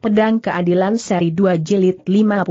Pedang Keadilan Seri 2 Jilid 54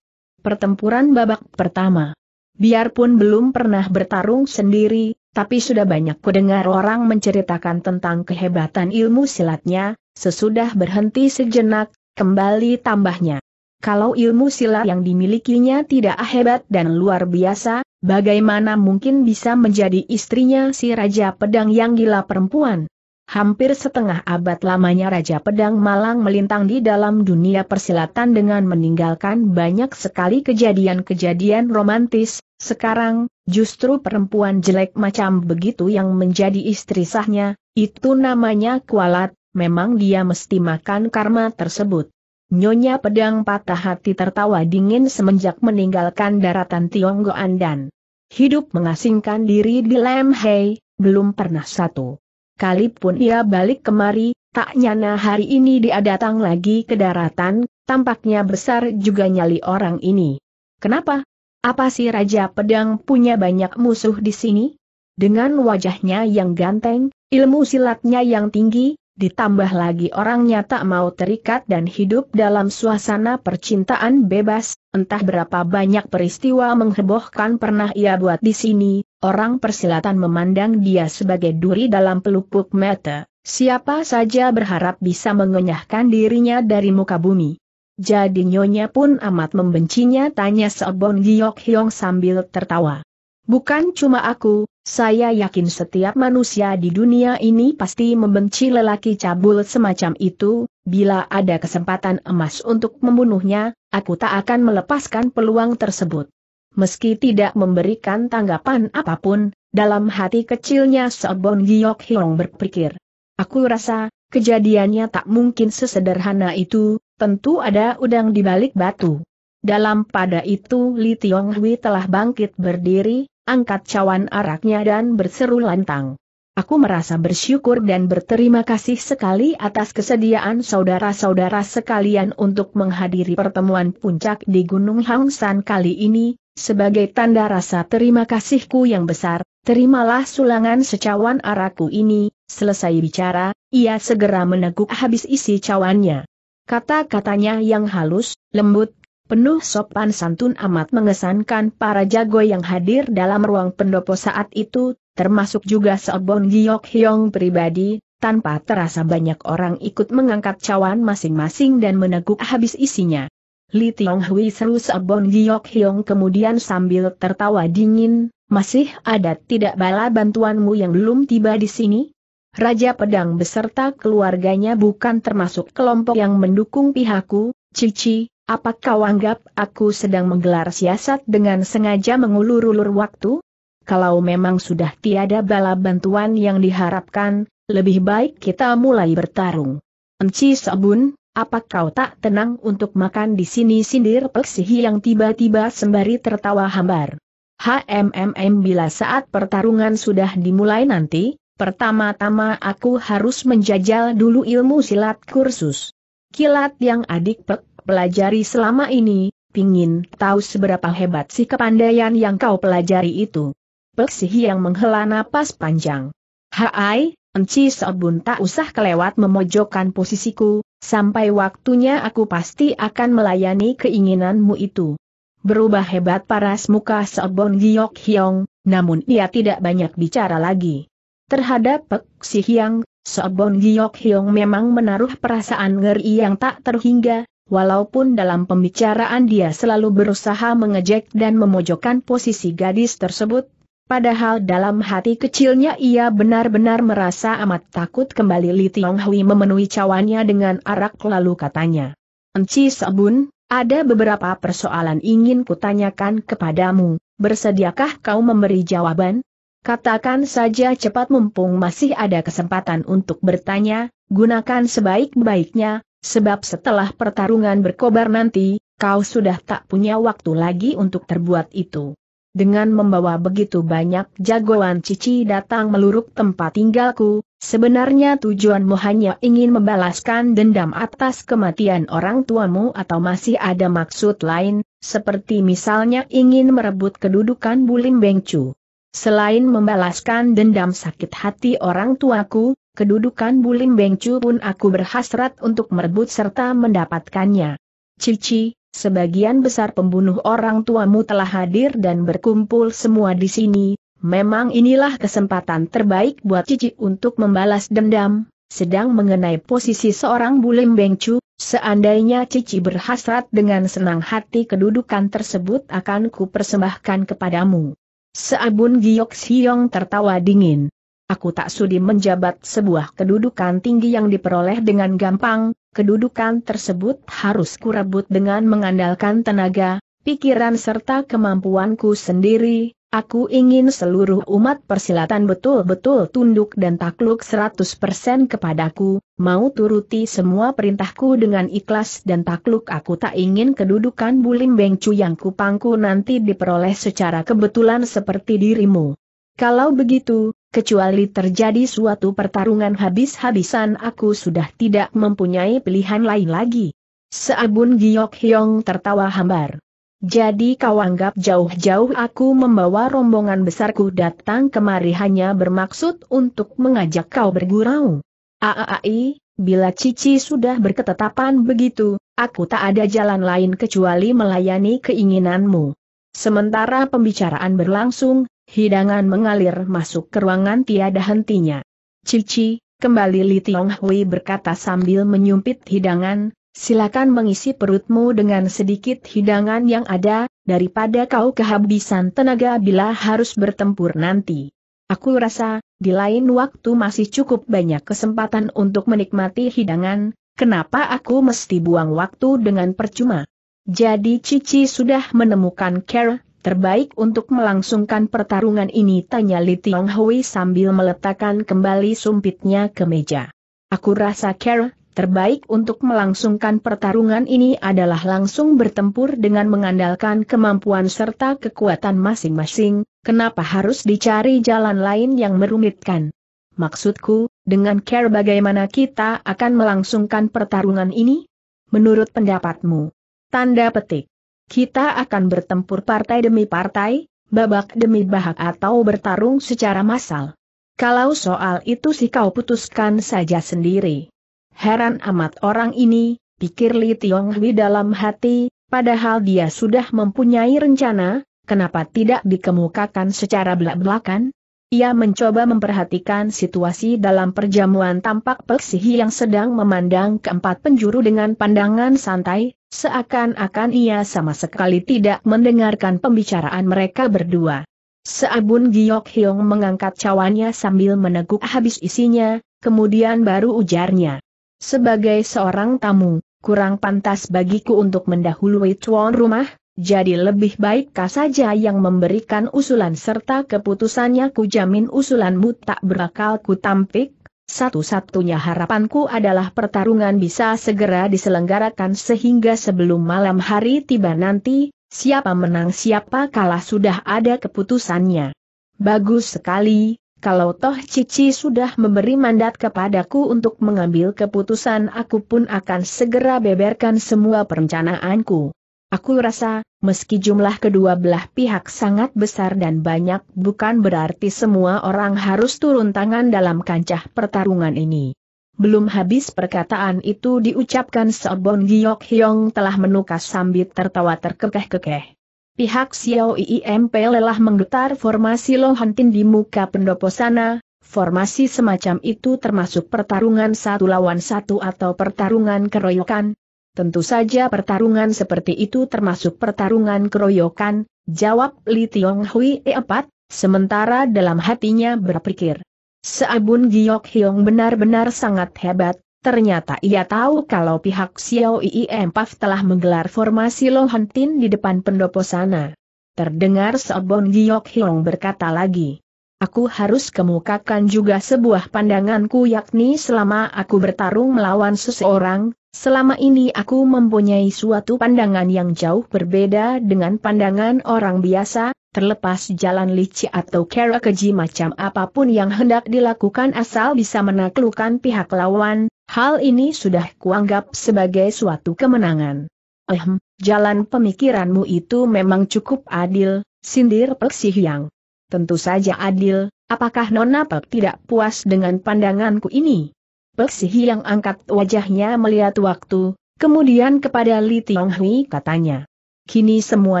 Pertempuran Babak Pertama Biarpun belum pernah bertarung sendiri, tapi sudah banyak kudengar orang menceritakan tentang kehebatan ilmu silatnya, sesudah berhenti sejenak, kembali tambahnya. Kalau ilmu silat yang dimilikinya tidak hebat dan luar biasa, bagaimana mungkin bisa menjadi istrinya si Raja Pedang yang gila perempuan? Hampir setengah abad lamanya Raja Pedang Malang melintang di dalam dunia persilatan dengan meninggalkan banyak sekali kejadian-kejadian romantis, sekarang, justru perempuan jelek macam begitu yang menjadi istri sahnya, itu namanya kualat, memang dia mesti makan karma tersebut. Nyonya Pedang patah hati tertawa dingin semenjak meninggalkan daratan Tionggoan dan hidup mengasingkan diri di Lemhei, belum pernah satu Kali pun ia balik kemari, tak nyana hari ini dia datang lagi ke daratan, tampaknya besar juga nyali orang ini. Kenapa? Apa si Raja Pedang punya banyak musuh di sini? Dengan wajahnya yang ganteng, ilmu silatnya yang tinggi, ditambah lagi orangnya tak mau terikat dan hidup dalam suasana percintaan bebas, entah berapa banyak peristiwa menghebohkan pernah ia buat di sini, orang persilatan memandang dia sebagai duri dalam pelupuk mata, siapa saja berharap bisa mengenyahkan dirinya dari muka bumi. Jadi nyonya pun amat membencinya tanya Seobon Giok Hyong sambil tertawa. Bukan cuma aku, saya yakin setiap manusia di dunia ini pasti membenci lelaki cabul semacam itu, bila ada kesempatan emas untuk membunuhnya, aku tak akan melepaskan peluang tersebut. Meski tidak memberikan tanggapan apapun, dalam hati kecilnya Sobon Giyok Hiong berpikir. Aku rasa, kejadiannya tak mungkin sesederhana itu, tentu ada udang di balik batu. Dalam pada itu Li Tiong Hui telah bangkit berdiri, angkat cawan araknya dan berseru lantang. Aku merasa bersyukur dan berterima kasih sekali atas kesediaan saudara-saudara sekalian untuk menghadiri pertemuan puncak di Gunung Hangsan kali ini, sebagai tanda rasa terima kasihku yang besar, terimalah sulangan secawan araku ini, selesai bicara, ia segera meneguk habis isi cawannya. Kata-katanya yang halus, lembut, penuh sopan santun amat mengesankan para jago yang hadir dalam ruang pendopo saat itu, termasuk juga Seobon Giok Hyong pribadi, tanpa terasa banyak orang ikut mengangkat cawan masing-masing dan meneguk habis isinya. Li Tiong Hui seru Seobon Giok Hyong kemudian sambil tertawa dingin, masih ada tidak bala bantuanmu yang belum tiba di sini? Raja Pedang beserta keluarganya bukan termasuk kelompok yang mendukung pihakku, Cici, Apakah kau anggap aku sedang menggelar siasat dengan sengaja mengulur-ulur waktu? Kalau memang sudah tiada bala bantuan yang diharapkan, lebih baik kita mulai bertarung. Enci Sabun, apakah kau tak tenang untuk makan di sini sindir Peksihi yang tiba-tiba sembari tertawa hambar. HMMM bila saat pertarungan sudah dimulai nanti, pertama-tama aku harus menjajal dulu ilmu silat kursus. Kilat yang adik Pek pelajari selama ini, pingin tahu seberapa hebat si kepandaian yang kau pelajari itu. Peksih yang menghela napas panjang. Hai, Enci Sobun tak usah kelewat memojokkan posisiku, sampai waktunya aku pasti akan melayani keinginanmu itu. Berubah hebat paras muka Sobun Giok Hyong, namun ia tidak banyak bicara lagi. Terhadap Peksih yang, Sobon Giok Hyong memang menaruh perasaan ngeri yang tak terhingga, Walaupun dalam pembicaraan dia selalu berusaha mengejek dan memojokkan posisi gadis tersebut, padahal dalam hati kecilnya ia benar-benar merasa amat takut kembali Li Tiong Hui memenuhi cawannya dengan arak lalu katanya. Enci Sabun, ada beberapa persoalan ingin kutanyakan kepadamu, bersediakah kau memberi jawaban? Katakan saja cepat mumpung masih ada kesempatan untuk bertanya, gunakan sebaik-baiknya, sebab setelah pertarungan berkobar nanti, kau sudah tak punya waktu lagi untuk terbuat itu. Dengan membawa begitu banyak jagoan cici datang meluruk tempat tinggalku, sebenarnya tujuanmu hanya ingin membalaskan dendam atas kematian orang tuamu atau masih ada maksud lain, seperti misalnya ingin merebut kedudukan Bulim Bengcu. Selain membalaskan dendam sakit hati orang tuaku, kedudukan Bulim Bengcu pun aku berhasrat untuk merebut serta mendapatkannya. Cici, sebagian besar pembunuh orang tuamu telah hadir dan berkumpul semua di sini, memang inilah kesempatan terbaik buat Cici untuk membalas dendam, sedang mengenai posisi seorang Bulim Bengcu, Seandainya Cici berhasrat dengan senang hati kedudukan tersebut akan kupersembahkan kepadamu. Seabun Giok Siong tertawa dingin. Aku tak sudi menjabat sebuah kedudukan tinggi yang diperoleh dengan gampang, kedudukan tersebut harus kurebut dengan mengandalkan tenaga, pikiran serta kemampuanku sendiri, aku ingin seluruh umat persilatan betul-betul tunduk dan takluk 100% kepadaku, mau turuti semua perintahku dengan ikhlas dan takluk aku tak ingin kedudukan bulim bengcu yang kupangku nanti diperoleh secara kebetulan seperti dirimu. Kalau begitu, kecuali terjadi suatu pertarungan habis-habisan aku sudah tidak mempunyai pilihan lain lagi. Seabun Giok Hyong tertawa hambar. Jadi kau anggap jauh-jauh aku membawa rombongan besarku datang kemari hanya bermaksud untuk mengajak kau bergurau. Aaai, bila Cici sudah berketetapan begitu, aku tak ada jalan lain kecuali melayani keinginanmu. Sementara pembicaraan berlangsung, Hidangan mengalir masuk ke ruangan tiada hentinya. Cici, kembali Li Tiong Hui berkata sambil menyumpit hidangan, silakan mengisi perutmu dengan sedikit hidangan yang ada, daripada kau kehabisan tenaga bila harus bertempur nanti. Aku rasa, di lain waktu masih cukup banyak kesempatan untuk menikmati hidangan, kenapa aku mesti buang waktu dengan percuma? Jadi Cici sudah menemukan Care terbaik untuk melangsungkan pertarungan ini tanya Li Tiong Hui sambil meletakkan kembali sumpitnya ke meja. Aku rasa care, terbaik untuk melangsungkan pertarungan ini adalah langsung bertempur dengan mengandalkan kemampuan serta kekuatan masing-masing, kenapa harus dicari jalan lain yang merumitkan? Maksudku, dengan care bagaimana kita akan melangsungkan pertarungan ini? Menurut pendapatmu? Tanda petik. Kita akan bertempur partai demi partai, babak demi bahak atau bertarung secara massal. Kalau soal itu sih kau putuskan saja sendiri. Heran amat orang ini, pikir Li Tiong Hui dalam hati, padahal dia sudah mempunyai rencana, kenapa tidak dikemukakan secara belak-belakan? Ia mencoba memperhatikan situasi dalam perjamuan tampak Peksihi yang sedang memandang keempat penjuru dengan pandangan santai, seakan-akan ia sama sekali tidak mendengarkan pembicaraan mereka berdua. Seabun Giok Hyong mengangkat cawannya sambil meneguk habis isinya, kemudian baru ujarnya. Sebagai seorang tamu, kurang pantas bagiku untuk mendahului tuan rumah, jadi lebih baikkah saja yang memberikan usulan serta keputusannya ku jamin usulanmu tak berakal ku tampik, satu-satunya harapanku adalah pertarungan bisa segera diselenggarakan sehingga sebelum malam hari tiba nanti, siapa menang siapa kalah sudah ada keputusannya. Bagus sekali, kalau toh Cici sudah memberi mandat kepadaku untuk mengambil keputusan aku pun akan segera beberkan semua perencanaanku. Aku rasa, meski jumlah kedua belah pihak sangat besar dan banyak bukan berarti semua orang harus turun tangan dalam kancah pertarungan ini. Belum habis perkataan itu diucapkan Sobon Giok Hyong telah menukas sambit tertawa terkekeh-kekeh. Pihak Xiao IIMP lelah menggetar formasi Lohantin di muka pendopo sana, formasi semacam itu termasuk pertarungan satu lawan satu atau pertarungan keroyokan, Tentu saja pertarungan seperti itu termasuk pertarungan keroyokan, jawab Li Tiong Hui E4, sementara dalam hatinya berpikir. Seabun Giok Hiong benar-benar sangat hebat, ternyata ia tahu kalau pihak Xiao Yi Paf telah menggelar formasi Lohantin di depan pendopo sana. Terdengar Seabun Giok Hiong berkata lagi. Aku harus kemukakan juga sebuah pandanganku yakni selama aku bertarung melawan seseorang, Selama ini aku mempunyai suatu pandangan yang jauh berbeda dengan pandangan orang biasa, terlepas jalan licik atau cara keji macam apapun yang hendak dilakukan asal bisa menaklukkan pihak lawan, hal ini sudah kuanggap sebagai suatu kemenangan. Ehm, jalan pemikiranmu itu memang cukup adil, sindir peksih yang. Tentu saja adil, apakah Nona Pek tidak puas dengan pandanganku ini? Peksihi yang angkat wajahnya melihat waktu, kemudian kepada Li Tiong Hui katanya. Kini semua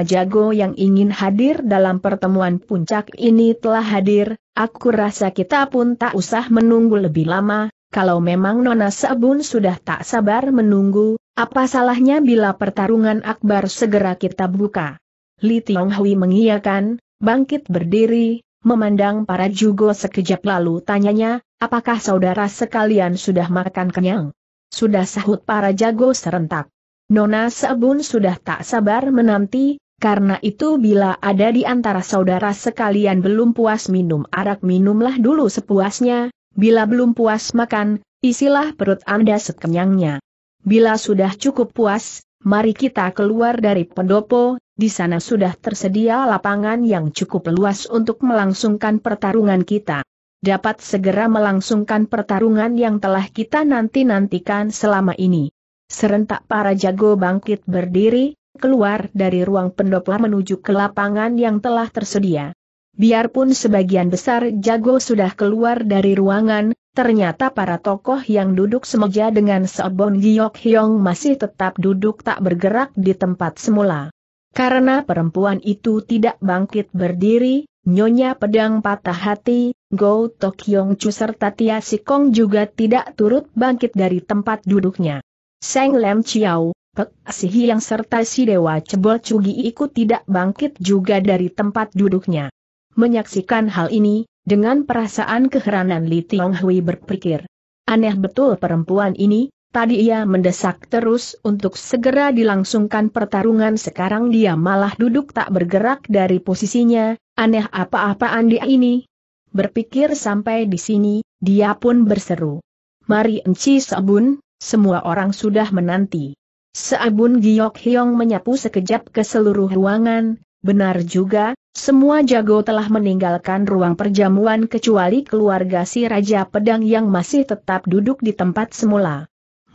jago yang ingin hadir dalam pertemuan puncak ini telah hadir, aku rasa kita pun tak usah menunggu lebih lama, kalau memang Nona Sabun sudah tak sabar menunggu, apa salahnya bila pertarungan akbar segera kita buka. Li Tiong Hui mengiyakan, bangkit berdiri, memandang para jugo sekejap lalu tanyanya, Apakah saudara sekalian sudah makan kenyang? Sudah sahut para jago serentak. Nona Sabun sudah tak sabar menanti, karena itu bila ada di antara saudara sekalian belum puas minum arak minumlah dulu sepuasnya, bila belum puas makan, isilah perut Anda sekenyangnya. Bila sudah cukup puas, mari kita keluar dari pendopo, di sana sudah tersedia lapangan yang cukup luas untuk melangsungkan pertarungan kita dapat segera melangsungkan pertarungan yang telah kita nanti-nantikan selama ini. Serentak para jago bangkit berdiri, keluar dari ruang pendopo menuju ke lapangan yang telah tersedia. Biarpun sebagian besar jago sudah keluar dari ruangan, ternyata para tokoh yang duduk semeja dengan Seobon Giok Hyong masih tetap duduk tak bergerak di tempat semula. Karena perempuan itu tidak bangkit berdiri, Nyonya Pedang Patah Hati, Go Tok Yong Chu serta Tia Sikong juga tidak turut bangkit dari tempat duduknya. Seng Lem Chiao, Pek Sihi yang serta si Dewa Cebol Cugi ikut tidak bangkit juga dari tempat duduknya. Menyaksikan hal ini, dengan perasaan keheranan Li Tiong Hui berpikir. Aneh betul perempuan ini, tadi ia mendesak terus untuk segera dilangsungkan pertarungan sekarang dia malah duduk tak bergerak dari posisinya, Aneh apa apa Andi ini. Berpikir sampai di sini, dia pun berseru. Mari enci sabun, semua orang sudah menanti. Seabun Giok Hyong menyapu sekejap ke seluruh ruangan, benar juga, semua jago telah meninggalkan ruang perjamuan kecuali keluarga si Raja Pedang yang masih tetap duduk di tempat semula.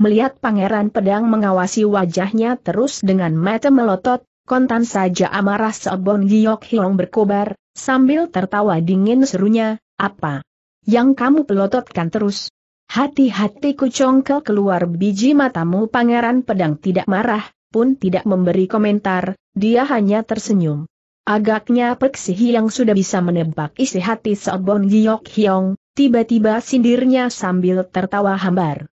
Melihat Pangeran Pedang mengawasi wajahnya terus dengan mata melotot, kontan saja amarah seobong Giok Hiong berkobar, sambil tertawa dingin serunya, apa? Yang kamu pelototkan terus? Hati-hati kucongkel keluar biji matamu pangeran pedang tidak marah, pun tidak memberi komentar, dia hanya tersenyum. Agaknya Peksi yang sudah bisa menebak isi hati Seobong Giok Hiong, tiba-tiba sindirnya sambil tertawa hambar.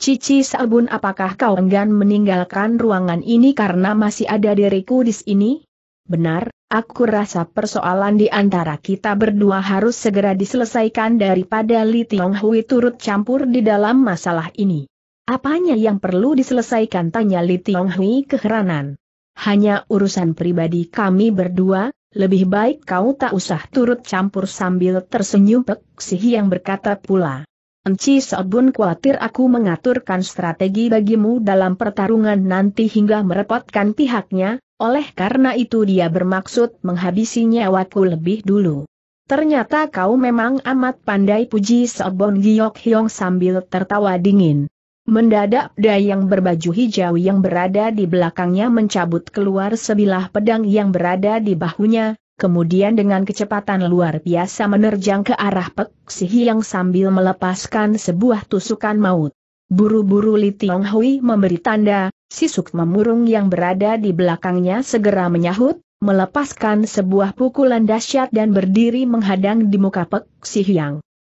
Cici Sabun apakah kau enggan meninggalkan ruangan ini karena masih ada diriku di sini? Benar, aku rasa persoalan di antara kita berdua harus segera diselesaikan daripada Li Tiong Hui turut campur di dalam masalah ini. Apanya yang perlu diselesaikan tanya Li Tiong Hui keheranan. Hanya urusan pribadi kami berdua, lebih baik kau tak usah turut campur sambil tersenyum Pek Sihi yang berkata pula. Enci Sobun khawatir aku mengaturkan strategi bagimu dalam pertarungan nanti hingga merepotkan pihaknya, oleh karena itu dia bermaksud menghabisi nyawaku lebih dulu. Ternyata kau memang amat pandai puji Sobun Giok Hyong sambil tertawa dingin. Mendadak Dayang berbaju hijau yang berada di belakangnya mencabut keluar sebilah pedang yang berada di bahunya, kemudian dengan kecepatan luar biasa menerjang ke arah Pek Si Hiang sambil melepaskan sebuah tusukan maut. Buru-buru Li Tiong Hui memberi tanda, sisuk memurung yang berada di belakangnya segera menyahut, melepaskan sebuah pukulan dahsyat dan berdiri menghadang di muka Pek Si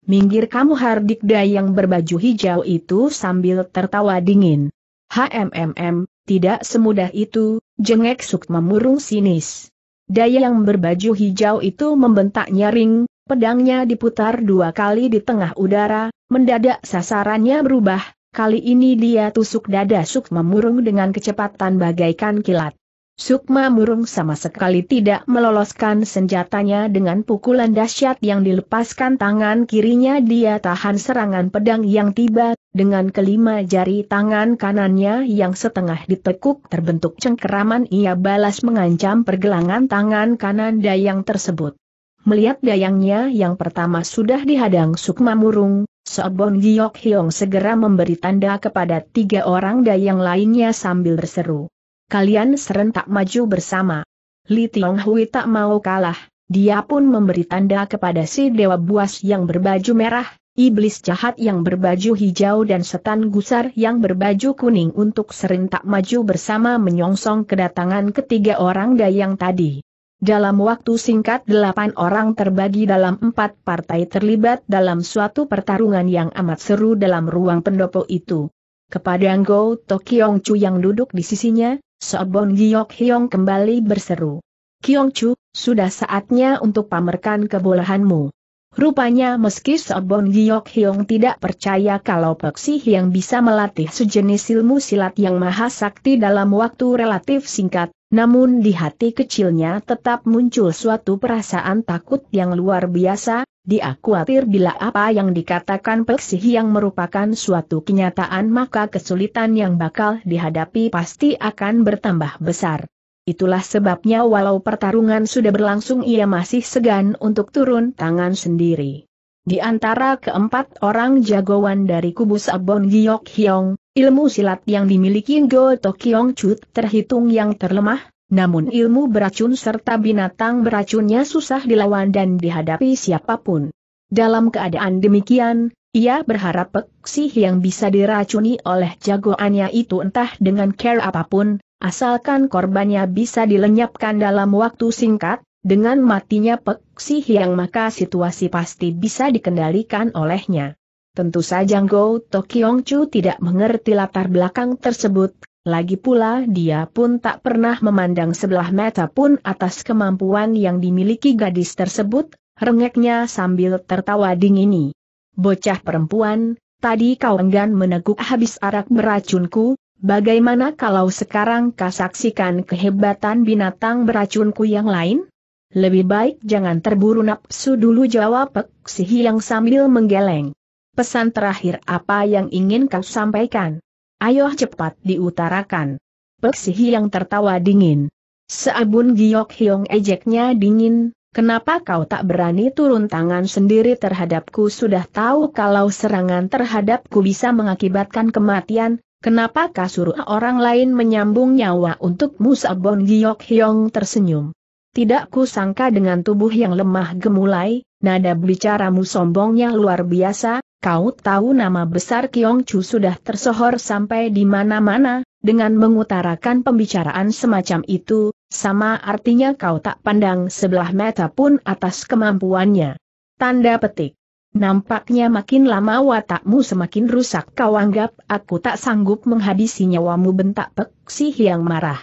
Minggir kamu Hardik Dai yang berbaju hijau itu sambil tertawa dingin. HMMM, tidak semudah itu, jengek Suk memurung sinis. Daya yang berbaju hijau itu membentak nyaring, pedangnya diputar dua kali di tengah udara, mendadak sasarannya berubah, kali ini dia tusuk dada Sukma Murung dengan kecepatan bagaikan kilat. Sukma murung sama sekali tidak meloloskan senjatanya dengan pukulan dahsyat yang dilepaskan tangan kirinya dia tahan serangan pedang yang tiba dengan kelima jari tangan kanannya yang setengah ditekuk terbentuk cengkeraman ia balas mengancam pergelangan tangan kanan dayang tersebut. Melihat dayangnya yang pertama sudah dihadang Sukma Murung, Sobon Giok Hyong segera memberi tanda kepada tiga orang dayang lainnya sambil berseru. Kalian serentak maju bersama. Li Tiong Hui tak mau kalah, dia pun memberi tanda kepada si Dewa Buas yang berbaju merah, Iblis jahat yang berbaju hijau dan setan gusar yang berbaju kuning untuk serentak maju bersama menyongsong kedatangan ketiga orang dayang tadi. Dalam waktu singkat delapan orang terbagi dalam empat partai terlibat dalam suatu pertarungan yang amat seru dalam ruang pendopo itu. Kepada Anggo Tokyong Chu yang duduk di sisinya, Sobon Giok Hyong kembali berseru. Kyong Chu, sudah saatnya untuk pamerkan kebolehanmu. Rupanya meski Sobon Giyok Hyong tidak percaya kalau Peksi yang bisa melatih sejenis ilmu silat yang maha sakti dalam waktu relatif singkat, namun di hati kecilnya tetap muncul suatu perasaan takut yang luar biasa, dia khawatir bila apa yang dikatakan Peksi yang merupakan suatu kenyataan maka kesulitan yang bakal dihadapi pasti akan bertambah besar. Itulah sebabnya walau pertarungan sudah berlangsung ia masih segan untuk turun tangan sendiri. Di antara keempat orang jagoan dari kubu Sabon Giyok Hyong, ilmu silat yang dimiliki Go Tokyong Chut terhitung yang terlemah, namun ilmu beracun serta binatang beracunnya susah dilawan dan dihadapi siapapun. Dalam keadaan demikian, ia berharap peksih yang bisa diracuni oleh jagoannya itu entah dengan care apapun, Asalkan korbannya bisa dilenyapkan dalam waktu singkat, dengan matinya Peksi yang maka situasi pasti bisa dikendalikan olehnya. Tentu saja Go Tokyongchu tidak mengerti latar belakang tersebut, lagi pula dia pun tak pernah memandang sebelah mata pun atas kemampuan yang dimiliki gadis tersebut, rengeknya sambil tertawa dingin ini. Bocah perempuan, tadi kau enggan meneguk habis arak beracunku, Bagaimana kalau sekarang kau saksikan kehebatan binatang beracunku yang lain? Lebih baik jangan terburu nafsu dulu jawab Pek Si Hiang sambil menggeleng. Pesan terakhir apa yang ingin kau sampaikan? Ayo cepat diutarakan. Pek Si Hiang tertawa dingin. Seabun Giok Hyong ejeknya dingin, kenapa kau tak berani turun tangan sendiri terhadapku sudah tahu kalau serangan terhadapku bisa mengakibatkan kematian, Kenapa kasur orang lain menyambung nyawa untuk Musabon Giok Hyong tersenyum. Tidak kusangka dengan tubuh yang lemah gemulai, nada bicaramu sombongnya luar biasa, kau tahu nama besar Kiong Chu sudah tersohor sampai di mana-mana, dengan mengutarakan pembicaraan semacam itu, sama artinya kau tak pandang sebelah mata pun atas kemampuannya. Tanda petik. Nampaknya makin lama watakmu semakin rusak kau anggap aku tak sanggup menghabisi nyawamu bentak Pek yang marah.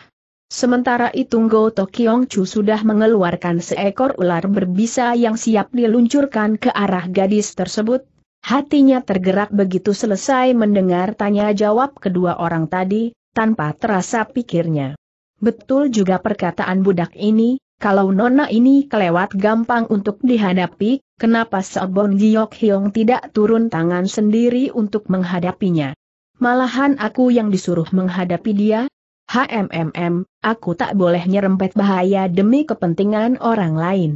Sementara itu Go Tokyong Chu sudah mengeluarkan seekor ular berbisa yang siap diluncurkan ke arah gadis tersebut. Hatinya tergerak begitu selesai mendengar tanya jawab kedua orang tadi, tanpa terasa pikirnya. Betul juga perkataan budak ini, kalau nona ini kelewat gampang untuk dihadapi, kenapa Sobon Giok Hyong tidak turun tangan sendiri untuk menghadapinya? Malahan aku yang disuruh menghadapi dia? HMMM, aku tak boleh nyerempet bahaya demi kepentingan orang lain.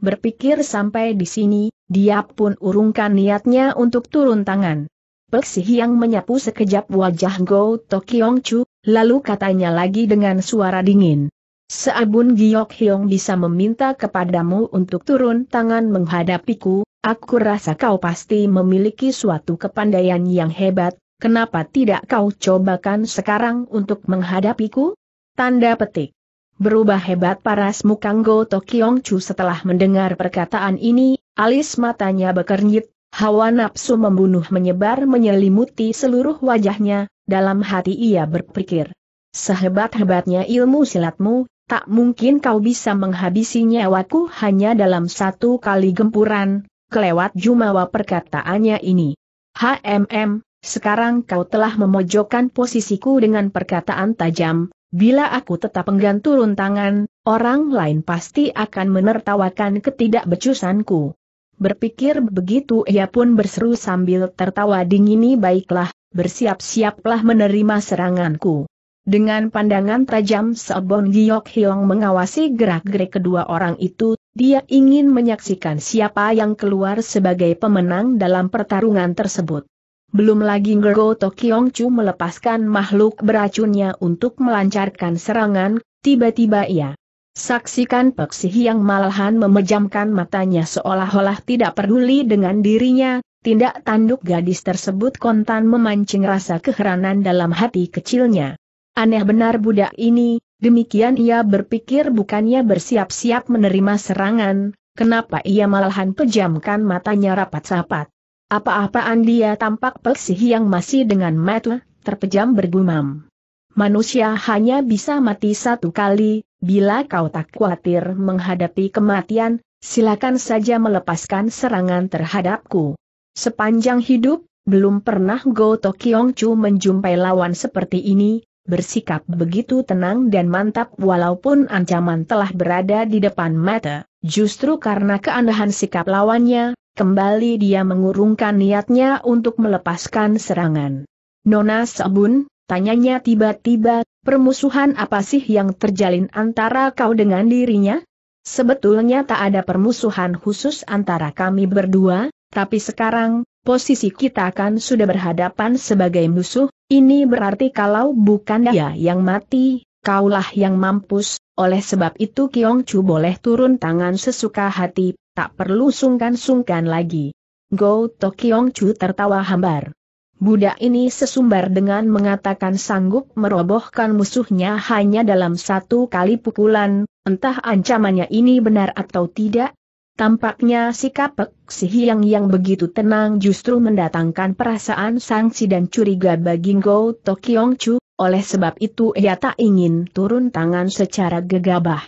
Berpikir sampai di sini, dia pun urungkan niatnya untuk turun tangan. Peksih yang menyapu sekejap wajah Go Tokyong Chu, lalu katanya lagi dengan suara dingin. Seabun Giok Hyong bisa meminta kepadamu untuk turun tangan menghadapiku, aku rasa kau pasti memiliki suatu kepandaian yang hebat, kenapa tidak kau cobakan sekarang untuk menghadapiku? Tanda petik. Berubah hebat paras mukanggo Tokyong Chu setelah mendengar perkataan ini, alis matanya bekernyit, hawa nafsu membunuh menyebar menyelimuti seluruh wajahnya, dalam hati ia berpikir. Sehebat-hebatnya ilmu silatmu, tak mungkin kau bisa menghabisi nyawaku hanya dalam satu kali gempuran, kelewat jumawa perkataannya ini. HMM, sekarang kau telah memojokkan posisiku dengan perkataan tajam, bila aku tetap enggan turun tangan, orang lain pasti akan menertawakan ketidakbecusanku. Berpikir begitu ia pun berseru sambil tertawa dingini baiklah, bersiap-siaplah menerima seranganku. Dengan pandangan tajam Seobon Giyok Hiong mengawasi gerak-gerik kedua orang itu, dia ingin menyaksikan siapa yang keluar sebagai pemenang dalam pertarungan tersebut. Belum lagi Ngergo Tokyong Chu melepaskan makhluk beracunnya untuk melancarkan serangan, tiba-tiba ia. Saksikan Peksi yang malahan memejamkan matanya seolah-olah tidak peduli dengan dirinya, tindak tanduk gadis tersebut kontan memancing rasa keheranan dalam hati kecilnya. Aneh benar budak ini, demikian ia berpikir bukannya bersiap-siap menerima serangan, kenapa ia malahan pejamkan matanya rapat-sapat. Apa-apaan dia tampak peksih yang masih dengan mata terpejam bergumam. Manusia hanya bisa mati satu kali, bila kau tak khawatir menghadapi kematian, silakan saja melepaskan serangan terhadapku. Sepanjang hidup, belum pernah Go Tokyong Chu menjumpai lawan seperti ini, bersikap begitu tenang dan mantap walaupun ancaman telah berada di depan mata, justru karena keanehan sikap lawannya, kembali dia mengurungkan niatnya untuk melepaskan serangan. Nona Sabun, tanyanya tiba-tiba, permusuhan apa sih yang terjalin antara kau dengan dirinya? Sebetulnya tak ada permusuhan khusus antara kami berdua, tapi sekarang, posisi kita kan sudah berhadapan sebagai musuh, ini berarti kalau bukan dia yang mati, kaulah yang mampus, oleh sebab itu Kiong Chu boleh turun tangan sesuka hati, tak perlu sungkan-sungkan lagi. Go To Kiong Chu tertawa hambar. Budak ini sesumbar dengan mengatakan sanggup merobohkan musuhnya hanya dalam satu kali pukulan, entah ancamannya ini benar atau tidak, Tampaknya sikap Pek Si Hiang yang begitu tenang justru mendatangkan perasaan sangsi dan curiga bagi Go Tokyong Chu, oleh sebab itu ia tak ingin turun tangan secara gegabah.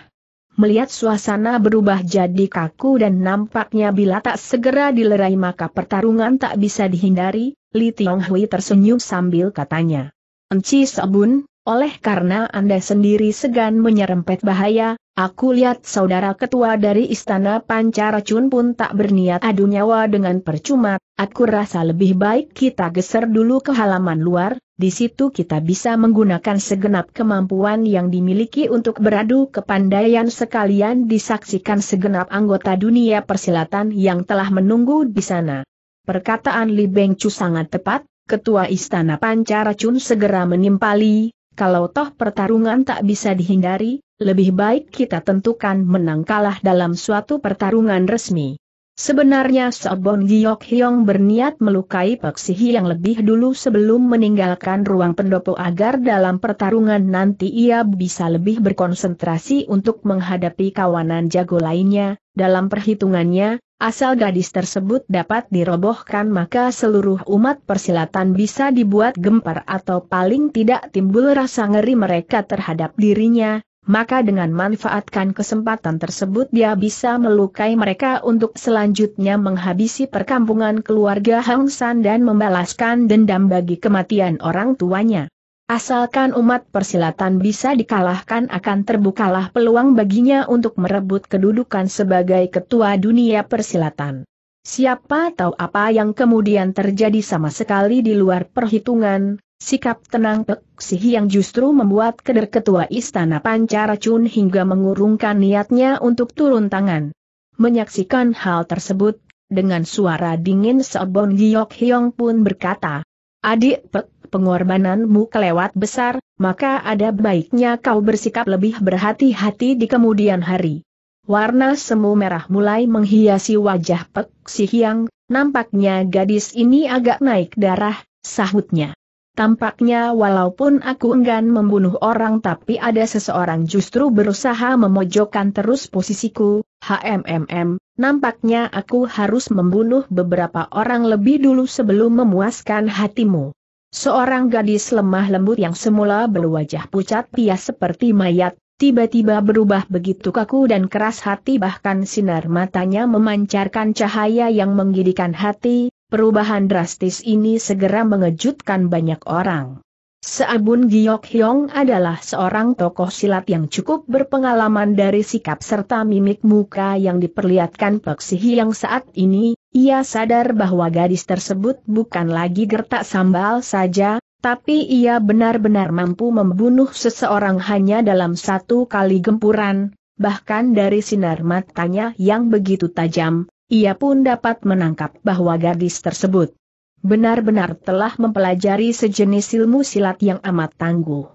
Melihat suasana berubah jadi kaku dan nampaknya bila tak segera dilerai maka pertarungan tak bisa dihindari, Li Tiong Hui tersenyum sambil katanya. Enci Sabun. oleh karena Anda sendiri segan menyerempet bahaya, Aku lihat saudara ketua dari Istana Pancaracun pun tak berniat adu nyawa dengan percuma, aku rasa lebih baik kita geser dulu ke halaman luar, di situ kita bisa menggunakan segenap kemampuan yang dimiliki untuk beradu kepandaian sekalian disaksikan segenap anggota dunia persilatan yang telah menunggu di sana. Perkataan Li Bengcu sangat tepat, Ketua Istana Pancaracun segera menimpali, kalau toh pertarungan tak bisa dihindari, lebih baik kita tentukan menang kalah dalam suatu pertarungan resmi. Sebenarnya Sobon Giok Hyong berniat melukai Pek Sihi yang lebih dulu sebelum meninggalkan ruang pendopo agar dalam pertarungan nanti ia bisa lebih berkonsentrasi untuk menghadapi kawanan jago lainnya, dalam perhitungannya, asal gadis tersebut dapat dirobohkan maka seluruh umat persilatan bisa dibuat gempar atau paling tidak timbul rasa ngeri mereka terhadap dirinya, maka dengan manfaatkan kesempatan tersebut dia bisa melukai mereka untuk selanjutnya menghabisi perkampungan keluarga Hang San dan membalaskan dendam bagi kematian orang tuanya. Asalkan umat persilatan bisa dikalahkan akan terbukalah peluang baginya untuk merebut kedudukan sebagai ketua dunia persilatan. Siapa tahu apa yang kemudian terjadi sama sekali di luar perhitungan, Sikap tenang Peksi yang justru membuat keder ketua istana Pancaracun hingga mengurungkan niatnya untuk turun tangan. Menyaksikan hal tersebut, dengan suara dingin Seobon Giyok Hyong pun berkata, Adik Pek, pengorbananmu kelewat besar, maka ada baiknya kau bersikap lebih berhati-hati di kemudian hari. Warna semu merah mulai menghiasi wajah Pek Sihyang, nampaknya gadis ini agak naik darah, sahutnya. Tampaknya walaupun aku enggan membunuh orang tapi ada seseorang justru berusaha memojokkan terus posisiku, HMMM, nampaknya aku harus membunuh beberapa orang lebih dulu sebelum memuaskan hatimu. Seorang gadis lemah lembut yang semula berwajah pucat pias seperti mayat, tiba-tiba berubah begitu kaku dan keras hati bahkan sinar matanya memancarkan cahaya yang menggidikan hati, Perubahan drastis ini segera mengejutkan banyak orang. Seabun Giok Hyong adalah seorang tokoh silat yang cukup berpengalaman dari sikap serta mimik muka yang diperlihatkan Pek Sihi yang saat ini, ia sadar bahwa gadis tersebut bukan lagi gertak sambal saja, tapi ia benar-benar mampu membunuh seseorang hanya dalam satu kali gempuran, bahkan dari sinar matanya yang begitu tajam, ia pun dapat menangkap bahwa gadis tersebut benar-benar telah mempelajari sejenis ilmu silat yang amat tangguh.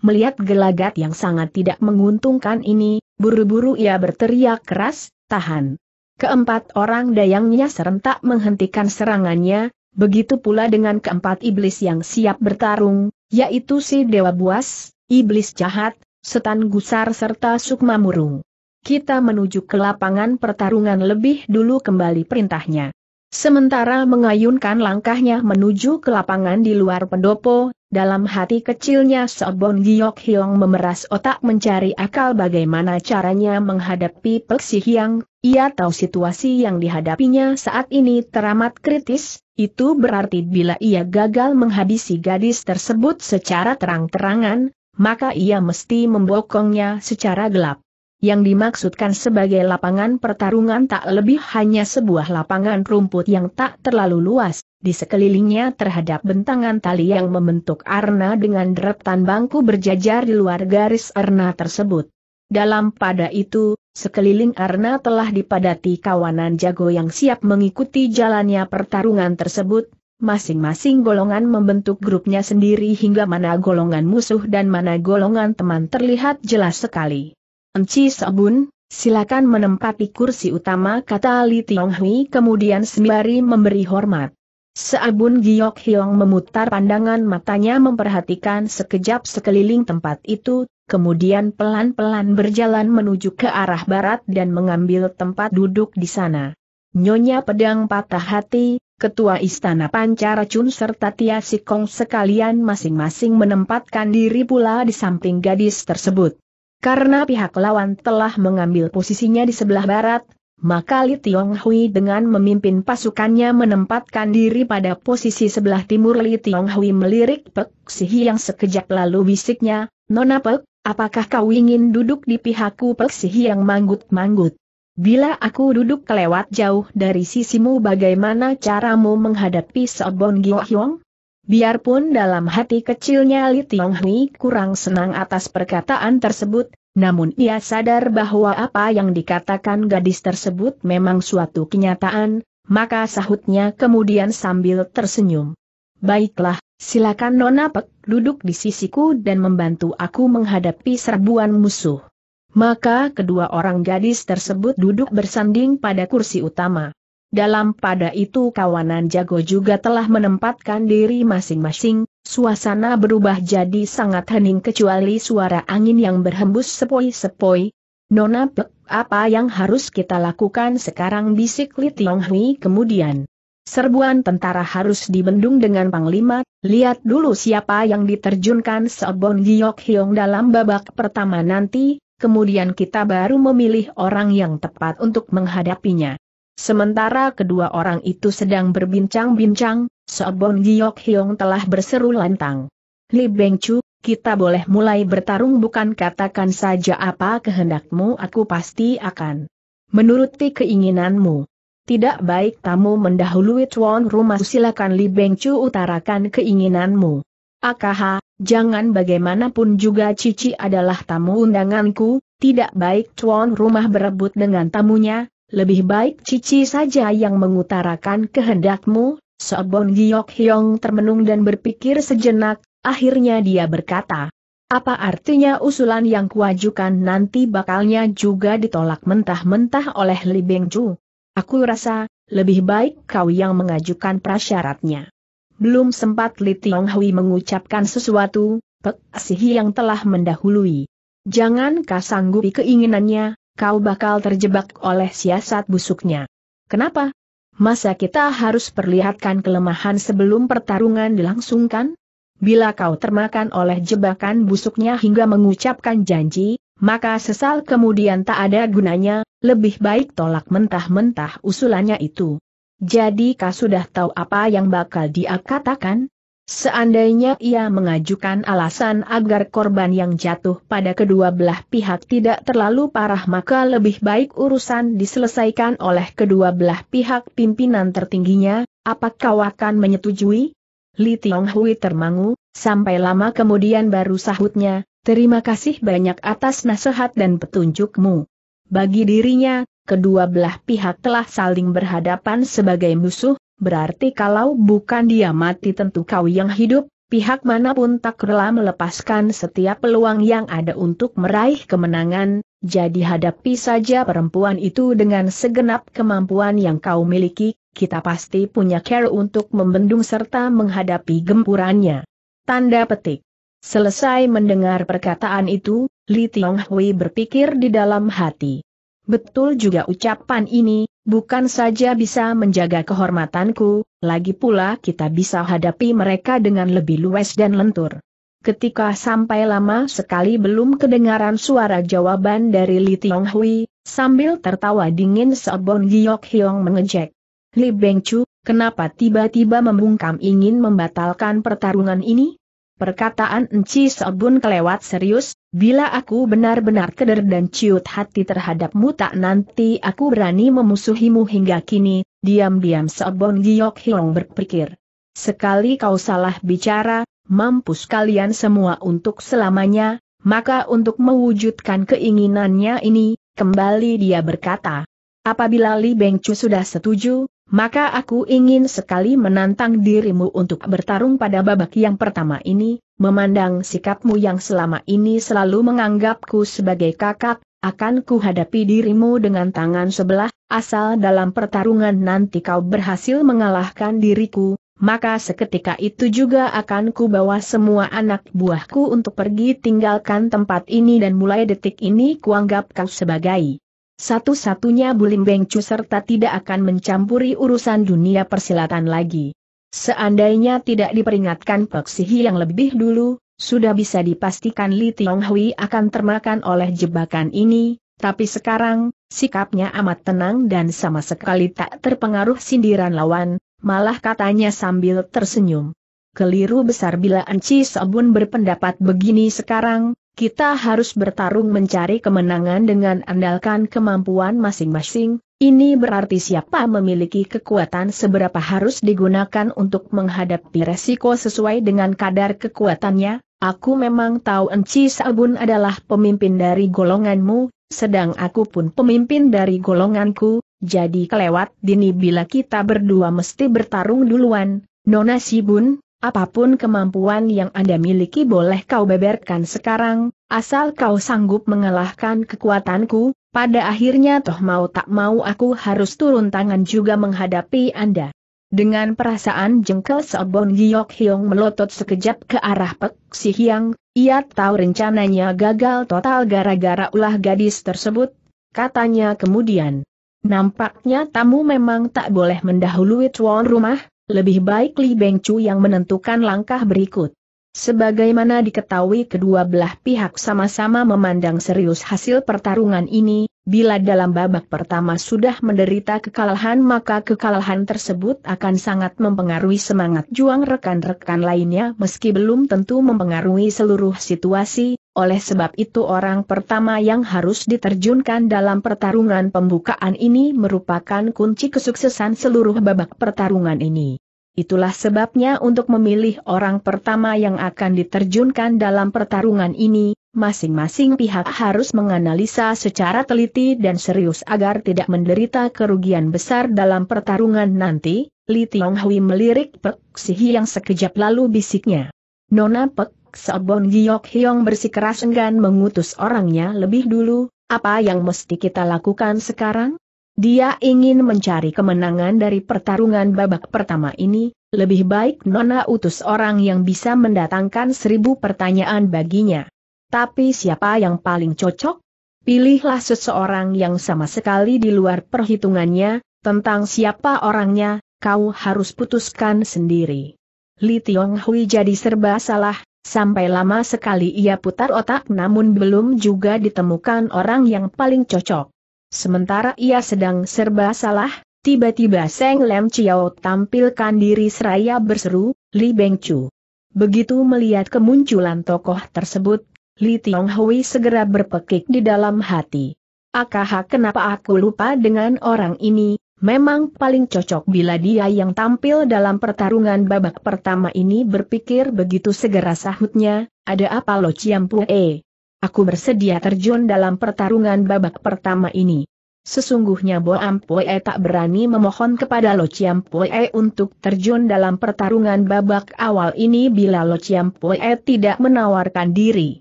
Melihat gelagat yang sangat tidak menguntungkan ini, buru-buru ia berteriak keras, tahan. Keempat orang dayangnya serentak menghentikan serangannya, begitu pula dengan keempat iblis yang siap bertarung, yaitu si Dewa Buas, Iblis Jahat, Setan Gusar serta Sukma Murung kita menuju ke lapangan pertarungan lebih dulu kembali perintahnya. Sementara mengayunkan langkahnya menuju ke lapangan di luar pendopo, dalam hati kecilnya Sobon Giok Hiong memeras otak mencari akal bagaimana caranya menghadapi Peksi Hiang, ia tahu situasi yang dihadapinya saat ini teramat kritis, itu berarti bila ia gagal menghabisi gadis tersebut secara terang-terangan, maka ia mesti membokongnya secara gelap yang dimaksudkan sebagai lapangan pertarungan tak lebih hanya sebuah lapangan rumput yang tak terlalu luas, di sekelilingnya terhadap bentangan tali yang membentuk arna dengan deretan bangku berjajar di luar garis arna tersebut. Dalam pada itu, sekeliling arna telah dipadati kawanan jago yang siap mengikuti jalannya pertarungan tersebut, masing-masing golongan membentuk grupnya sendiri hingga mana golongan musuh dan mana golongan teman terlihat jelas sekali. Enci Sabun, silakan menempati kursi utama kata Li Tiong Hui. kemudian sembari memberi hormat. Seabun Giok Hiong memutar pandangan matanya memperhatikan sekejap sekeliling tempat itu, kemudian pelan-pelan berjalan menuju ke arah barat dan mengambil tempat duduk di sana. Nyonya Pedang Patah Hati, Ketua Istana Pancaracun serta Tia Sikong sekalian masing-masing menempatkan diri pula di samping gadis tersebut. Karena pihak lawan telah mengambil posisinya di sebelah barat, maka Li Tiong Hui dengan memimpin pasukannya menempatkan diri pada posisi sebelah timur Li Tiong Hui melirik Pek Sihi yang sekejap lalu bisiknya, Nona Pek, apakah kau ingin duduk di pihakku Pek Sihi yang manggut-manggut? Bila aku duduk kelewat jauh dari sisimu bagaimana caramu menghadapi Sobon Gyo Hyong? Biarpun dalam hati kecilnya Li Tiong Hui kurang senang atas perkataan tersebut, namun ia sadar bahwa apa yang dikatakan gadis tersebut memang suatu kenyataan, maka sahutnya kemudian sambil tersenyum. Baiklah, silakan Nona Pek duduk di sisiku dan membantu aku menghadapi serbuan musuh. Maka kedua orang gadis tersebut duduk bersanding pada kursi utama. Dalam pada itu kawanan jago juga telah menempatkan diri masing-masing, suasana berubah jadi sangat hening kecuali suara angin yang berhembus sepoi-sepoi. Nona Pek, apa yang harus kita lakukan sekarang bisik Li Tiong Hui kemudian. Serbuan tentara harus dibendung dengan Panglima, lihat dulu siapa yang diterjunkan Seobon Giok Hyong dalam babak pertama nanti, kemudian kita baru memilih orang yang tepat untuk menghadapinya. Sementara kedua orang itu sedang berbincang-bincang, Sobon Giok Hiong telah berseru lantang. Li Beng Chu, kita boleh mulai bertarung bukan katakan saja apa kehendakmu aku pasti akan menuruti keinginanmu. Tidak baik tamu mendahului tuan rumah silakan Li Beng Chu utarakan keinginanmu. Akaha, jangan bagaimanapun juga Cici adalah tamu undanganku, tidak baik tuan rumah berebut dengan tamunya, lebih baik Cici saja yang mengutarakan kehendakmu, Sobon Giok Hyong termenung dan berpikir sejenak, akhirnya dia berkata. Apa artinya usulan yang kuajukan nanti bakalnya juga ditolak mentah-mentah oleh Li Beng Chu? Aku rasa, lebih baik kau yang mengajukan prasyaratnya. Belum sempat Li Tiong Hui mengucapkan sesuatu, Pek Sihi yang telah mendahului. Jangan kau sanggupi keinginannya, kau bakal terjebak oleh siasat busuknya. Kenapa? Masa kita harus perlihatkan kelemahan sebelum pertarungan dilangsungkan? Bila kau termakan oleh jebakan busuknya hingga mengucapkan janji, maka sesal kemudian tak ada gunanya, lebih baik tolak mentah-mentah usulannya itu. Jadi kau sudah tahu apa yang bakal dia katakan? Seandainya ia mengajukan alasan agar korban yang jatuh pada kedua belah pihak tidak terlalu parah maka lebih baik urusan diselesaikan oleh kedua belah pihak pimpinan tertingginya, Apakah kau akan menyetujui? Li Tiong termangu, sampai lama kemudian baru sahutnya, terima kasih banyak atas nasihat dan petunjukmu. Bagi dirinya, kedua belah pihak telah saling berhadapan sebagai musuh, berarti kalau bukan dia mati tentu kau yang hidup, pihak manapun tak rela melepaskan setiap peluang yang ada untuk meraih kemenangan, jadi hadapi saja perempuan itu dengan segenap kemampuan yang kau miliki, kita pasti punya care untuk membendung serta menghadapi gempurannya. Tanda petik. Selesai mendengar perkataan itu, Li Tionghui berpikir di dalam hati. Betul juga ucapan ini, bukan saja bisa menjaga kehormatanku, lagi pula kita bisa hadapi mereka dengan lebih luas dan lentur. Ketika sampai lama sekali belum kedengaran suara jawaban dari Li Tiong Hui, sambil tertawa dingin Sobon Giok Hiong mengejek. Li Beng Chu, kenapa tiba-tiba membungkam ingin membatalkan pertarungan ini? Perkataan Enci Sobun kelewat serius, bila aku benar-benar keder dan ciut hati terhadapmu tak nanti aku berani memusuhimu hingga kini, diam-diam Sobun Giok Hiong berpikir. Sekali kau salah bicara, mampus kalian semua untuk selamanya, maka untuk mewujudkan keinginannya ini, kembali dia berkata. Apabila Li Bengcu sudah setuju, maka aku ingin sekali menantang dirimu untuk bertarung pada babak yang pertama ini, memandang sikapmu yang selama ini selalu menganggapku sebagai kakak, akan kuhadapi dirimu dengan tangan sebelah, asal dalam pertarungan nanti kau berhasil mengalahkan diriku, maka seketika itu juga akan kubawa semua anak buahku untuk pergi tinggalkan tempat ini dan mulai detik ini kuanggap kau sebagai satu-satunya Bulim Bengcu serta tidak akan mencampuri urusan dunia persilatan lagi. Seandainya tidak diperingatkan Peksihi yang lebih dulu, sudah bisa dipastikan Li Tionghui akan termakan oleh jebakan ini, tapi sekarang, sikapnya amat tenang dan sama sekali tak terpengaruh sindiran lawan, malah katanya sambil tersenyum. Keliru besar bila Enci Sobun berpendapat begini sekarang, kita harus bertarung mencari kemenangan dengan andalkan kemampuan masing-masing, ini berarti siapa memiliki kekuatan seberapa harus digunakan untuk menghadapi resiko sesuai dengan kadar kekuatannya, aku memang tahu Enci Sabun adalah pemimpin dari golonganmu, sedang aku pun pemimpin dari golonganku, jadi kelewat dini bila kita berdua mesti bertarung duluan, Nona Sibun, apapun kemampuan yang Anda miliki boleh kau beberkan sekarang, asal kau sanggup mengalahkan kekuatanku, pada akhirnya toh mau tak mau aku harus turun tangan juga menghadapi Anda. Dengan perasaan jengkel Sobon Giyok Hyong melotot sekejap ke arah Pek Si Hyang, ia tahu rencananya gagal total gara-gara ulah gadis tersebut, katanya kemudian. Nampaknya tamu memang tak boleh mendahului tuan rumah, lebih baik Li Beng yang menentukan langkah berikut. Sebagaimana diketahui kedua belah pihak sama-sama memandang serius hasil pertarungan ini, bila dalam babak pertama sudah menderita kekalahan maka kekalahan tersebut akan sangat mempengaruhi semangat juang rekan-rekan lainnya meski belum tentu mempengaruhi seluruh situasi, oleh sebab itu orang pertama yang harus diterjunkan dalam pertarungan pembukaan ini merupakan kunci kesuksesan seluruh babak pertarungan ini. Itulah sebabnya untuk memilih orang pertama yang akan diterjunkan dalam pertarungan ini, masing-masing pihak harus menganalisa secara teliti dan serius agar tidak menderita kerugian besar dalam pertarungan nanti, Li Tiong Hui melirik Pek Sihi yang sekejap lalu bisiknya. Nona Pek Sobon Giok Hiong bersikeras enggan mengutus orangnya lebih dulu, apa yang mesti kita lakukan sekarang? Dia ingin mencari kemenangan dari pertarungan babak pertama ini, lebih baik Nona utus orang yang bisa mendatangkan seribu pertanyaan baginya. Tapi siapa yang paling cocok? Pilihlah seseorang yang sama sekali di luar perhitungannya, tentang siapa orangnya, kau harus putuskan sendiri. Li Tiong Hui jadi serba salah, Sampai lama sekali ia putar otak namun belum juga ditemukan orang yang paling cocok. Sementara ia sedang serba salah, tiba-tiba Seng Lem Chiao tampilkan diri seraya berseru, Li Beng Chu. Begitu melihat kemunculan tokoh tersebut, Li Tiong Hui segera berpekik di dalam hati. Akaha kenapa aku lupa dengan orang ini, memang paling cocok bila dia yang tampil dalam pertarungan babak pertama ini berpikir begitu segera sahutnya, ada apa lo Pue? Aku bersedia terjun dalam pertarungan babak pertama ini. Sesungguhnya Bo Ampue tak berani memohon kepada Lo Chiampue untuk terjun dalam pertarungan babak awal ini bila Lo Chiampue tidak menawarkan diri.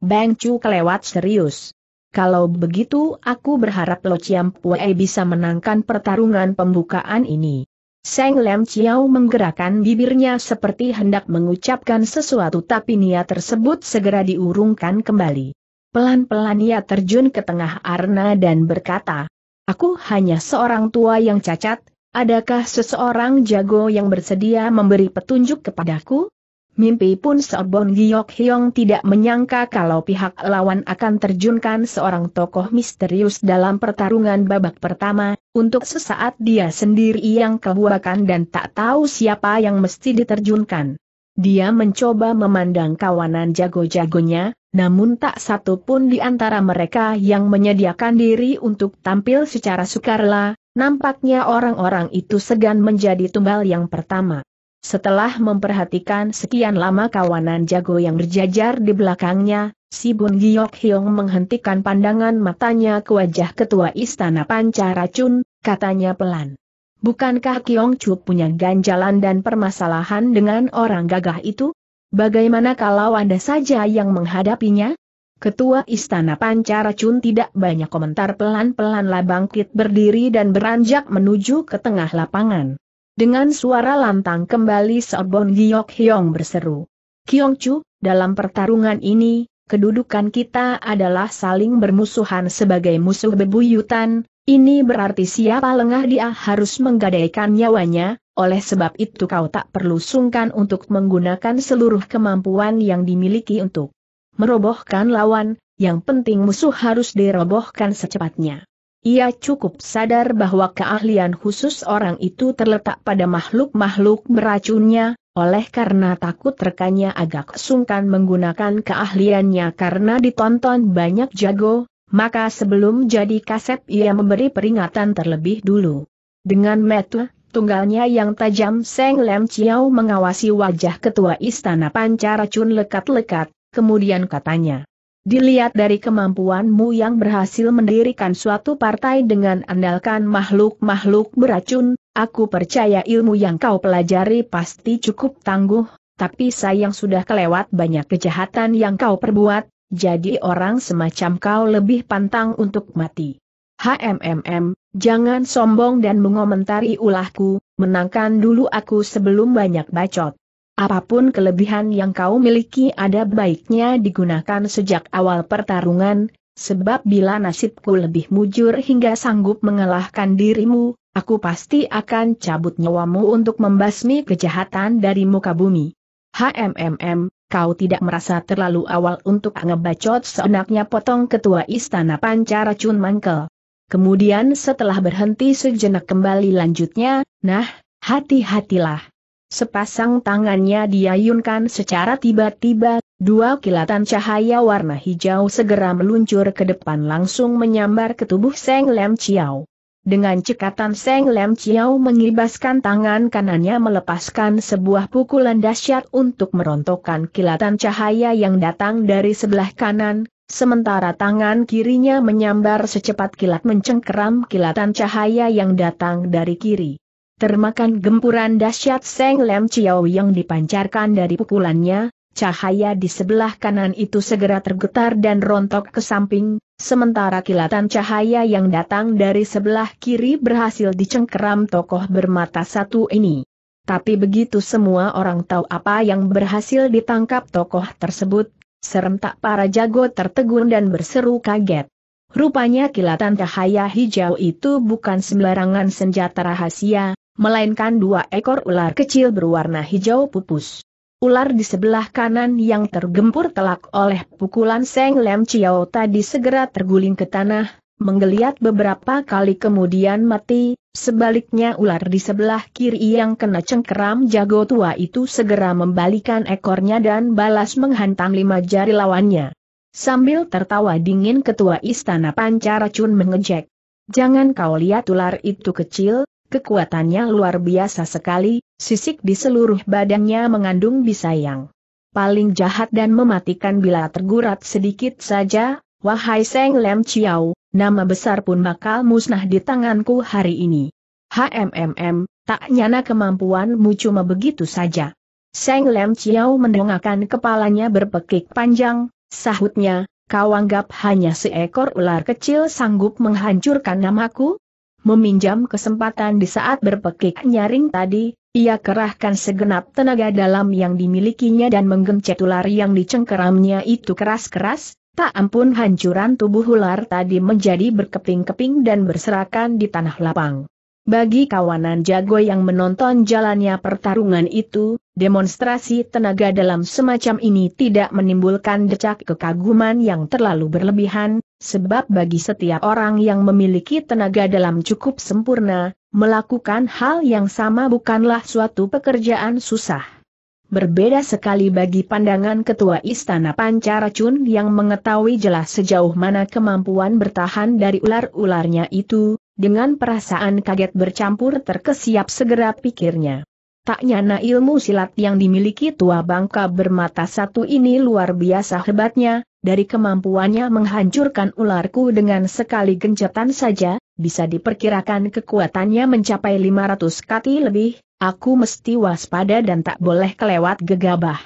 Bang Chu kelewat serius. Kalau begitu aku berharap Lo Chiampue bisa menangkan pertarungan pembukaan ini. Seng Lem Chiao menggerakkan bibirnya seperti hendak mengucapkan sesuatu tapi niat tersebut segera diurungkan kembali. Pelan-pelan ia terjun ke tengah arna dan berkata, Aku hanya seorang tua yang cacat, adakah seseorang jago yang bersedia memberi petunjuk kepadaku? Mimpi pun Seobon Giyok Hyong tidak menyangka kalau pihak lawan akan terjunkan seorang tokoh misterius dalam pertarungan babak pertama, untuk sesaat dia sendiri yang kebuakan dan tak tahu siapa yang mesti diterjunkan. Dia mencoba memandang kawanan jago-jagonya, namun tak satu pun di antara mereka yang menyediakan diri untuk tampil secara sukarela, nampaknya orang-orang itu segan menjadi tumbal yang pertama. Setelah memperhatikan sekian lama kawanan jago yang berjajar di belakangnya, si Bun Giok Hiong menghentikan pandangan matanya ke wajah ketua istana panca racun, katanya pelan. Bukankah Kiong Chu punya ganjalan dan permasalahan dengan orang gagah itu? Bagaimana kalau Anda saja yang menghadapinya? Ketua Istana Pancaracun tidak banyak komentar pelan-pelanlah bangkit berdiri dan beranjak menuju ke tengah lapangan. Dengan suara lantang kembali Sobon Giok Hyong berseru. Kiong Chu, dalam pertarungan ini, kedudukan kita adalah saling bermusuhan sebagai musuh bebuyutan, ini berarti siapa lengah dia harus menggadaikan nyawanya, oleh sebab itu kau tak perlu sungkan untuk menggunakan seluruh kemampuan yang dimiliki untuk merobohkan lawan, yang penting musuh harus dirobohkan secepatnya. Ia cukup sadar bahwa keahlian khusus orang itu terletak pada makhluk-makhluk beracunnya, oleh karena takut rekannya agak sungkan menggunakan keahliannya karena ditonton banyak jago, maka sebelum jadi kaset ia memberi peringatan terlebih dulu. Dengan metu, tunggalnya yang tajam Seng Lem Chiao mengawasi wajah ketua istana pancaracun lekat-lekat, kemudian katanya. Dilihat dari kemampuanmu yang berhasil mendirikan suatu partai dengan andalkan makhluk-makhluk beracun, aku percaya ilmu yang kau pelajari pasti cukup tangguh, tapi sayang sudah kelewat banyak kejahatan yang kau perbuat, jadi orang semacam kau lebih pantang untuk mati. HMMM, jangan sombong dan mengomentari ulahku, menangkan dulu aku sebelum banyak bacot. Apapun kelebihan yang kau miliki ada baiknya digunakan sejak awal pertarungan, sebab bila nasibku lebih mujur hingga sanggup mengalahkan dirimu, aku pasti akan cabut nyawamu untuk membasmi kejahatan dari muka bumi. HMMM, kau tidak merasa terlalu awal untuk ngebacot seenaknya potong ketua istana pancara Cun Mangkel. Kemudian setelah berhenti sejenak kembali lanjutnya, nah, hati-hatilah. Sepasang tangannya diayunkan secara tiba-tiba, dua kilatan cahaya warna hijau segera meluncur ke depan langsung menyambar ke tubuh Seng Lem Chiao. Dengan cekatan Seng Lem Chiao mengibaskan tangan kanannya melepaskan sebuah pukulan dahsyat untuk merontokkan kilatan cahaya yang datang dari sebelah kanan, sementara tangan kirinya menyambar secepat kilat mencengkeram kilatan cahaya yang datang dari kiri. Termakan gempuran dahsyat Seng Lem Chiao yang dipancarkan dari pukulannya, cahaya di sebelah kanan itu segera tergetar dan rontok ke samping, sementara kilatan cahaya yang datang dari sebelah kiri berhasil dicengkeram tokoh bermata satu ini. Tapi begitu semua orang tahu apa yang berhasil ditangkap tokoh tersebut, serentak para jago tertegun dan berseru kaget. Rupanya kilatan cahaya hijau itu bukan sembarangan senjata rahasia, melainkan dua ekor ular kecil berwarna hijau pupus. Ular di sebelah kanan yang tergempur telak oleh pukulan Seng Lem Chiao tadi segera terguling ke tanah, menggeliat beberapa kali kemudian mati, sebaliknya ular di sebelah kiri yang kena cengkeram jago tua itu segera membalikan ekornya dan balas menghantam lima jari lawannya. Sambil tertawa dingin ketua istana pancaracun mengejek. Jangan kau lihat ular itu kecil, Kekuatannya luar biasa sekali, sisik di seluruh badannya mengandung bisa paling jahat dan mematikan bila tergurat sedikit saja, wahai Seng Lem Chiao, nama besar pun bakal musnah di tanganku hari ini. HMMM, tak nyana kemampuanmu cuma begitu saja. Seng Lem Chiao mendongakkan kepalanya berpekik panjang, sahutnya, kau anggap hanya seekor ular kecil sanggup menghancurkan namaku? meminjam kesempatan di saat berpekik nyaring tadi, ia kerahkan segenap tenaga dalam yang dimilikinya dan menggencet ular yang dicengkeramnya itu keras-keras, tak ampun hancuran tubuh ular tadi menjadi berkeping-keping dan berserakan di tanah lapang. Bagi kawanan jago yang menonton jalannya pertarungan itu, demonstrasi tenaga dalam semacam ini tidak menimbulkan decak kekaguman yang terlalu berlebihan, sebab bagi setiap orang yang memiliki tenaga dalam cukup sempurna, melakukan hal yang sama bukanlah suatu pekerjaan susah. Berbeda sekali bagi pandangan Ketua Istana Pancaracun yang mengetahui jelas sejauh mana kemampuan bertahan dari ular-ularnya itu, dengan perasaan kaget bercampur terkesiap segera pikirnya. Tak nyana ilmu silat yang dimiliki tua bangka bermata satu ini luar biasa hebatnya, dari kemampuannya menghancurkan ularku dengan sekali gencetan saja, bisa diperkirakan kekuatannya mencapai 500 kati lebih, aku mesti waspada dan tak boleh kelewat gegabah.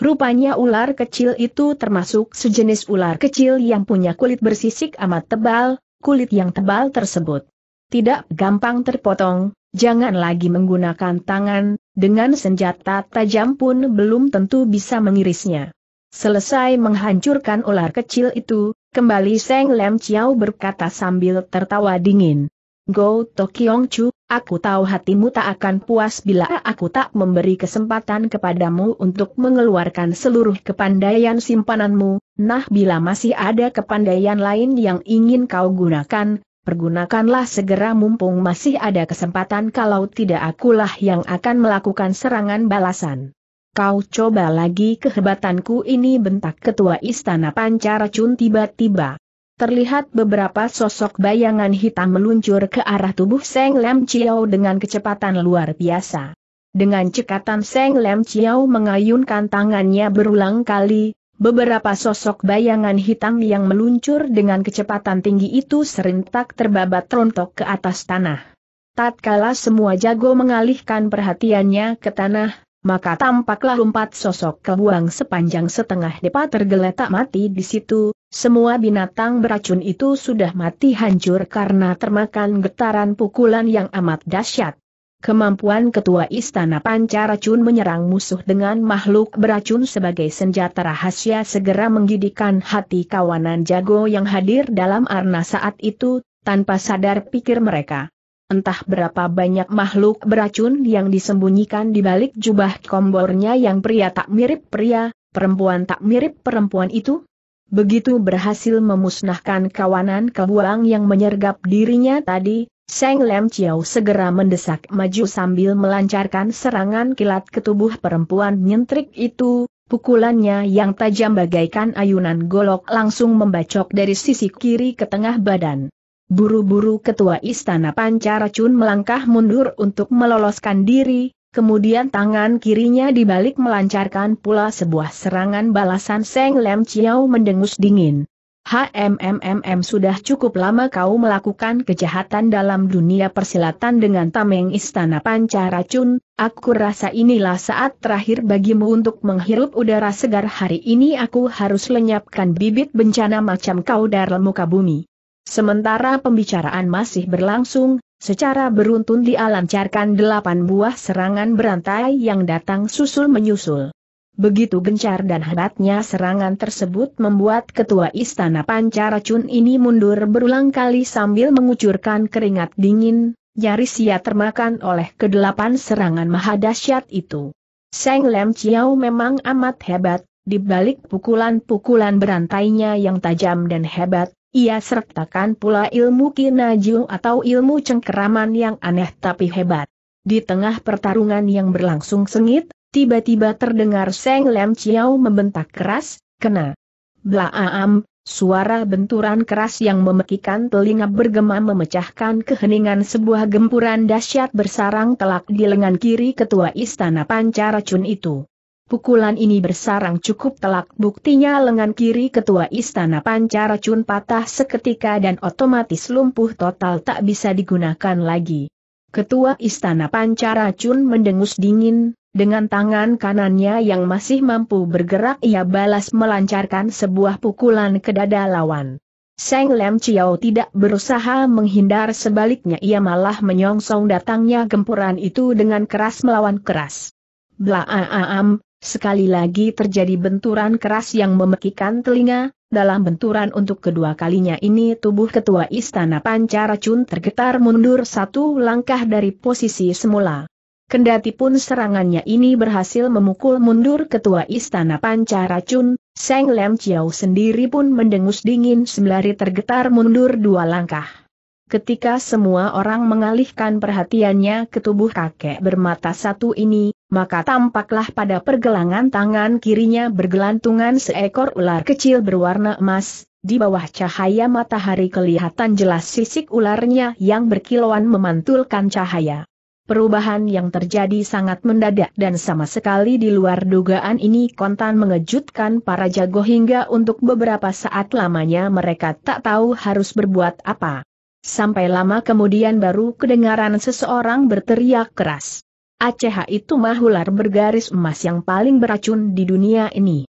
Rupanya ular kecil itu termasuk sejenis ular kecil yang punya kulit bersisik amat tebal, kulit yang tebal tersebut tidak gampang terpotong, jangan lagi menggunakan tangan, dengan senjata tajam pun belum tentu bisa mengirisnya. Selesai menghancurkan ular kecil itu, kembali Seng Lem Chiao berkata sambil tertawa dingin. Go Tokyong Chu, aku tahu hatimu tak akan puas bila aku tak memberi kesempatan kepadamu untuk mengeluarkan seluruh kepandaian simpananmu, nah bila masih ada kepandaian lain yang ingin kau gunakan, pergunakanlah segera mumpung masih ada kesempatan kalau tidak akulah yang akan melakukan serangan balasan. Kau coba lagi kehebatanku ini bentak ketua istana pancaracun tiba-tiba. Terlihat beberapa sosok bayangan hitam meluncur ke arah tubuh Seng Lem Chiao dengan kecepatan luar biasa. Dengan cekatan Seng Lem Chiao mengayunkan tangannya berulang kali, Beberapa sosok bayangan hitam yang meluncur dengan kecepatan tinggi itu serentak terbabat rontok ke atas tanah. Tatkala semua jago mengalihkan perhatiannya ke tanah, maka tampaklah empat sosok kebuang sepanjang setengah depa tergeletak mati di situ, semua binatang beracun itu sudah mati hancur karena termakan getaran pukulan yang amat dahsyat. Kemampuan Ketua Istana Pancaracun menyerang musuh dengan makhluk beracun sebagai senjata rahasia segera menggidikan hati kawanan jago yang hadir dalam arna saat itu, tanpa sadar pikir mereka. Entah berapa banyak makhluk beracun yang disembunyikan di balik jubah kombornya yang pria tak mirip pria, perempuan tak mirip perempuan itu, begitu berhasil memusnahkan kawanan kebuang yang menyergap dirinya tadi, Seng Lem Chiao segera mendesak maju sambil melancarkan serangan kilat ke tubuh perempuan nyentrik itu, pukulannya yang tajam bagaikan ayunan golok langsung membacok dari sisi kiri ke tengah badan. Buru-buru ketua istana Pancaracun melangkah mundur untuk meloloskan diri, kemudian tangan kirinya dibalik melancarkan pula sebuah serangan balasan Seng Lem Chiao mendengus dingin. HMMMM sudah cukup lama kau melakukan kejahatan dalam dunia persilatan dengan tameng istana panca racun, aku rasa inilah saat terakhir bagimu untuk menghirup udara segar hari ini aku harus lenyapkan bibit bencana macam kau dari muka bumi. Sementara pembicaraan masih berlangsung, secara beruntun dialancarkan delapan buah serangan berantai yang datang susul-menyusul. Begitu gencar dan hebatnya serangan tersebut membuat ketua istana pancaracun ini mundur berulang kali sambil mengucurkan keringat dingin, nyaris ia termakan oleh kedelapan serangan mahadasyat itu. Seng Lem Chiao memang amat hebat, di balik pukulan-pukulan berantainya yang tajam dan hebat, ia sertakan pula ilmu kinaju atau ilmu cengkeraman yang aneh tapi hebat. Di tengah pertarungan yang berlangsung sengit, Tiba-tiba terdengar Seng Lem Chiao membentak keras, kena. Blaam, suara benturan keras yang memekikan telinga bergema memecahkan keheningan sebuah gempuran dahsyat bersarang telak di lengan kiri ketua istana pancaracun itu. Pukulan ini bersarang cukup telak buktinya lengan kiri ketua istana pancaracun patah seketika dan otomatis lumpuh total tak bisa digunakan lagi. Ketua istana pancaracun mendengus dingin, dengan tangan kanannya yang masih mampu bergerak ia balas melancarkan sebuah pukulan ke dada lawan. Seng Lem Chiao tidak berusaha menghindar sebaliknya ia malah menyongsong datangnya gempuran itu dengan keras melawan keras. Blaaam, sekali lagi terjadi benturan keras yang memekikan telinga, dalam benturan untuk kedua kalinya ini tubuh ketua istana Pancaracun tergetar mundur satu langkah dari posisi semula. Kendati pun serangannya ini berhasil memukul mundur ketua istana panca racun, Seng Lem Chiao sendiri pun mendengus dingin sembari tergetar mundur dua langkah. Ketika semua orang mengalihkan perhatiannya ke tubuh kakek bermata satu ini, maka tampaklah pada pergelangan tangan kirinya bergelantungan seekor ular kecil berwarna emas, di bawah cahaya matahari kelihatan jelas sisik ularnya yang berkilauan memantulkan cahaya. Perubahan yang terjadi sangat mendadak dan sama sekali di luar dugaan ini kontan mengejutkan para jago hingga untuk beberapa saat lamanya mereka tak tahu harus berbuat apa. Sampai lama kemudian baru kedengaran seseorang berteriak keras. Aceh itu mah ular bergaris emas yang paling beracun di dunia ini.